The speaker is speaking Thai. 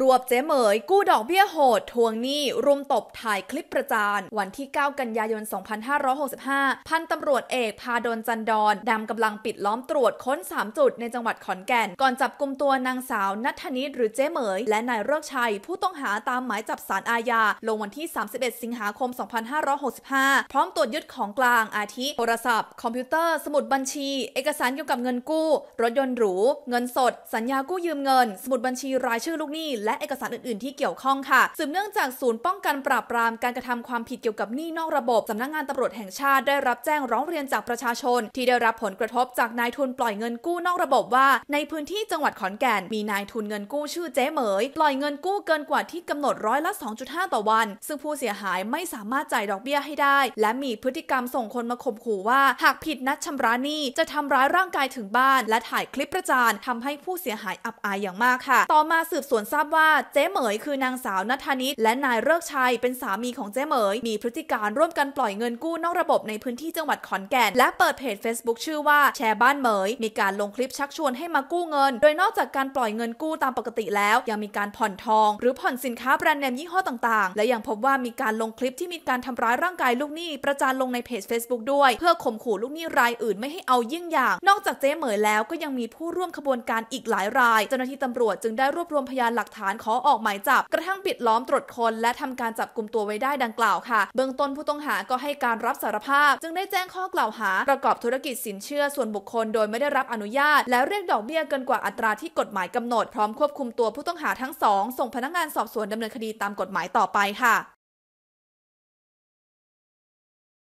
รวบเจ๊เหมย กู้ดอกเบี้ยโหดทวงหนี้รุมตบถ่ายคลิปประจานวันที่ 9 กันยายน 2565 พันตำรวจเอกพาดลจันดอนดำกำลังปิดล้อมตรวจค้น 3 จุดในจังหวัดขอนแก่น ก่อนจับกลุ่มตัวนางสาวนัทนิต หรือเจ๊เหมย และนายเลิกชัยผู้ต้องหาตามหมายจับสารอาญา ลงวันที่ 31 สิงหาคม 2565 พร้อมตรวจยึดของกลางอาทิโทรศัพท์ คอมพิวเตอร์สมุดบัญชี เอกสารเกี่ยวกับเงินกู้ รถยนต์หรูเงินสด สัญญากู้ยืมเงิน สมุดบัญชีรายชื่อลูกหนี้และเอกสารอื่น ๆ ที่เกี่ยวข้องค่ะสืบเนื่องจากศูนย์ป้องกันปราบปรามการกระทำความผิดเกี่ยวกับหนี้นอกระบบสำนักงานตำรวจแห่งชาติได้รับแจ้งร้องเรียนจากประชาชน ที่ได้รับผลกระทบจากนายทุนปล่อยเงินกู้นอกระบบว่า ในพื้นที่จังหวัดขอนแก่นมีนายทุนเงินกู้ชื่อเจ๊เหมยปล่อยเงินกู้เกินกว่าที่กำหนดร้อยละ 2.5 ต่อวัน ซึ่งผู้เสียหายไม่สามารถจ่ายดอกเบี้ยให้ได้ และมีพฤติกรรมส่งคนมาข่มขู่ว่า หากผิดนัดชำระหนี้จะทำร้ายร่างกายถึงบ้าน และถ่ายคลิปประจานทำให้ผู้เสียหายอับอายอย่างมากค่ะต่อมาสืบสวนทราบว่าเจ๊เหมยคือนางสาวนัทนิตและนายเลิกชัยเป็นสามีของเจ๊เหมยมีพฤติการร่วมกันปล่อยเงินกู้นอกระบบในพื้นที่จังหวัดขอนแก่นและเปิดเพจ Facebook ชื่อว่าแชร์บ้านเหมยมีการลงคลิปชักชวนให้มากู้เงิน โดยนอกจากการปล่อยเงินกู้ตามปกติแล้วยังมีการผ่อนทอง หรือผ่อนสินค้าแบรนด์เนมยี่ห้อต่างๆ และยังพบว่ามีการลงคลิปที่มีการทำร้ายร่างกายลูกหนี้ประจานลงในเพจ Facebook ด้วย เพื่อข่มขู่ลูกหนี้รายอื่นไม่ให้เอายิ่งอย่าง นอกจากเจ๊เหมยแล้วก็ยังมีผู้ร่วมขบวนการอีกหลายราย เจ้าหน้าที่ตำรวจจึงได้รวบรวมพยานหลักฐานานขอออกหมายจับ กระทั่งปิดล้อมตรวจคน และทำการจับกลุ่มตัวไว้ได้ดังกล่าวค่ะ เบื้องต้นผู้ต้องหาก็ให้การรับสารภาพ จึงได้แจ้งข้อกล่าวหาประกอบธุรกิจสินเชื่อส่วนบุคคลโดยไม่ได้รับอนุญาต และเรียกดอกเบี้ยเกินกว่าอัตราที่กฎหมายกำหนดพร้อมควบคุมตัวผู้ต้องหาทั้งสองส่งพนักงานสอบสวนดำเนินคดีตามกฎหมายต่อไปค่ะ